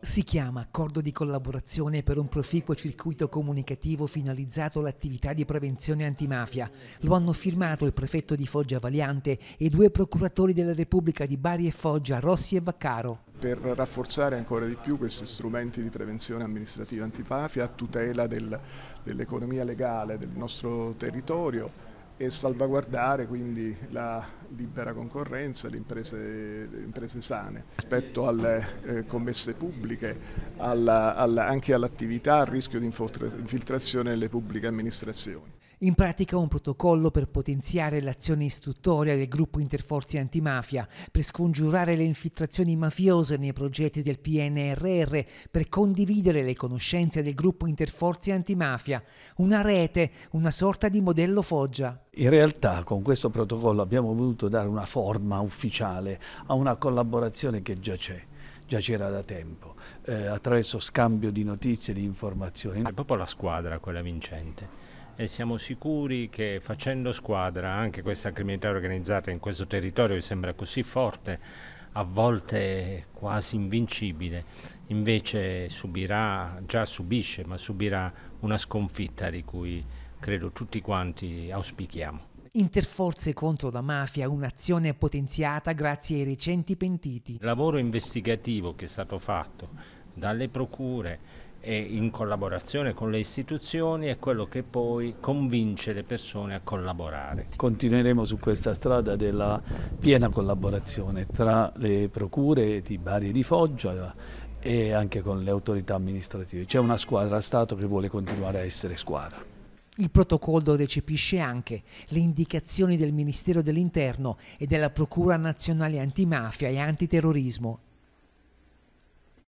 Si chiama Accordo di collaborazione per un proficuo circuito comunicativo finalizzato all'attività di prevenzione antimafia. Lo hanno firmato il prefetto di Foggia Valiante e due procuratori della Repubblica di Bari e Foggia, Rossi e Vaccaro per rafforzare ancora di più questi strumenti di prevenzione amministrativa antimafia a tutela del, dell'economia legale del nostro territorio e salvaguardare quindi la libera concorrenza, le imprese, le imprese sane. Rispetto alle eh, commesse pubbliche, alla, alla, anche all'attività, al rischio di infiltrazione nelle pubbliche amministrazioni in pratica un protocollo per potenziare l'azione istruttoria del gruppo interforzi antimafia, per scongiurare le infiltrazioni mafiose nei progetti del PNRR, per condividere le conoscenze del gruppo interforzi antimafia, una rete, una sorta di modello Foggia. In realtà con questo protocollo abbiamo voluto dare una forma ufficiale a una collaborazione che già c'è già c'era da tempo, eh, attraverso scambio di notizie e di informazioni. È proprio la squadra quella vincente e siamo sicuri che facendo squadra anche questa criminalità organizzata in questo territorio che sembra così forte, a volte quasi invincibile, invece subirà, già subisce, ma subirà una sconfitta di cui credo tutti quanti auspichiamo. Interforze contro la mafia, un'azione potenziata grazie ai recenti pentiti. Il lavoro investigativo che è stato fatto dalle procure e in collaborazione con le istituzioni è quello che poi convince le persone a collaborare. Continueremo su questa strada della piena collaborazione tra le procure di Bari e di Foggia e anche con le autorità amministrative. C'è una squadra Stato che vuole continuare a essere squadra. Il protocollo recepisce anche le indicazioni del Ministero dell'Interno e della Procura Nazionale Antimafia e Antiterrorismo